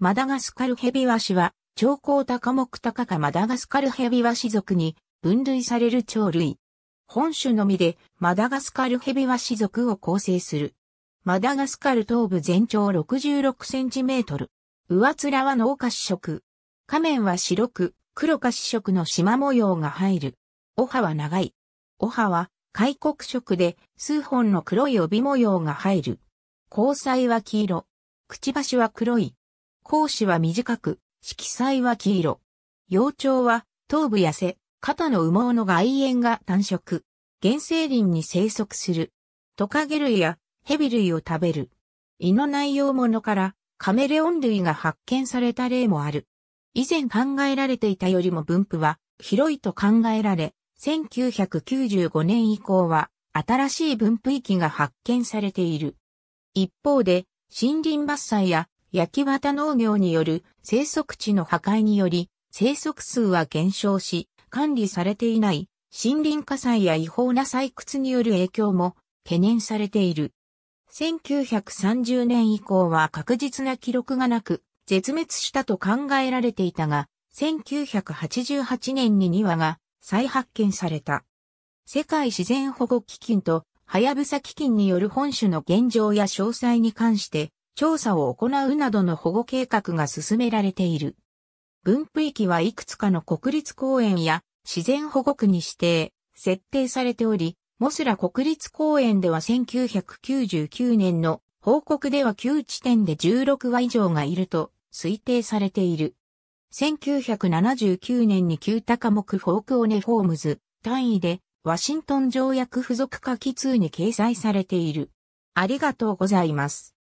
マダガスカルヘビワシは、超高高目高かマダガスカルヘビワシ属に分類される鳥類。本種のみでマダガスカルヘビワシ属を構成する。マダガスカル東部全長66センチメートル。上面は農家主色。仮面は白く、黒化主色の縞模様が入る。お葉は長い。お葉は開国色で数本の黒い帯模様が入る。交際は黄色。くちばしは黒い。講師は短く、色彩は黄色。幼鳥は頭部痩せ、肩の羽毛の外縁が単色。原生林に生息する。トカゲ類やヘビ類を食べる。胃の内容物からカメレオン類が発見された例もある。以前考えられていたよりも分布は広いと考えられ、1995年以降は新しい分布域が発見されている。一方で、森林伐採や焼き綿農業による生息地の破壊により、生息数は減少し、管理されていない森林火災や違法な採掘による影響も懸念されている。1930年以降は確実な記録がなく、絶滅したと考えられていたが、1988年に2羽が再発見された。世界自然保護基金とはやぶさ基金による本種の現状や詳細に関して調査を行うなどの保護計画が進められている。分布域はいくつかの国立公園や自然保護区に指定、設定されており、モスラ国立公園では1999年の報告では9地点で16羽以上がいると推定されている。1979年に旧高木フォークオネフォームズ単位でワシントン条約付属下記通に掲載されている。ありがとうございます。